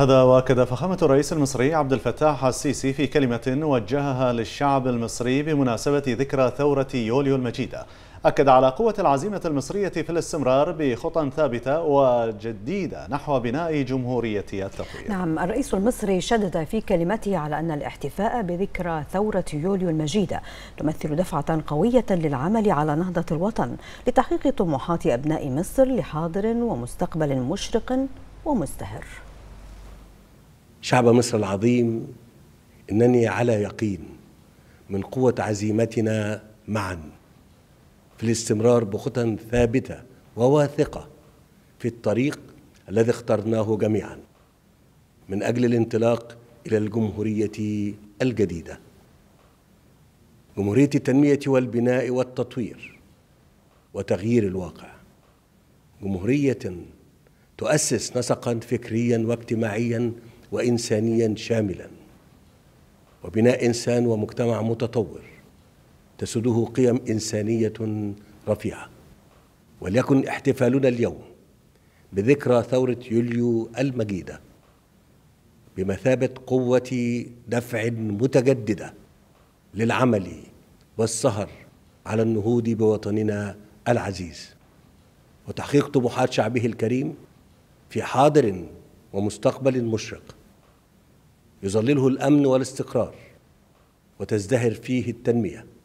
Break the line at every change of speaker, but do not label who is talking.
هذا واكد فخامة الرئيس المصري عبد الفتاح السيسي في كلمة وجهها للشعب المصري بمناسبة ذكرى ثورة يوليو المجيدة أكد على قوة العزيمة المصرية في الاستمرار بخطى ثابتة وجديدة نحو بناء جمهورية التطوير
نعم الرئيس المصري شدد في كلمته على أن الاحتفاء بذكرى ثورة يوليو المجيدة تمثل دفعة قوية للعمل على نهضة الوطن لتحقيق طموحات أبناء مصر لحاضر ومستقبل مشرق ومستهر
شعب مصر العظيم انني على يقين من قوه عزيمتنا معا في الاستمرار بخطى ثابته وواثقه في الطريق الذي اخترناه جميعا من اجل الانطلاق الى الجمهوريه الجديده جمهوريه التنميه والبناء والتطوير وتغيير الواقع جمهوريه تؤسس نسقا فكريا واجتماعيا وانسانيا شاملا وبناء انسان ومجتمع متطور تسده قيم انسانيه رفيعه وليكن احتفالنا اليوم بذكرى ثوره يوليو المجيده بمثابه قوه دفع متجدده للعمل والسهر على النهوض بوطننا العزيز وتحقيق طموحات شعبه الكريم في حاضر ومستقبل مشرق يظلله الامن والاستقرار وتزدهر فيه التنميه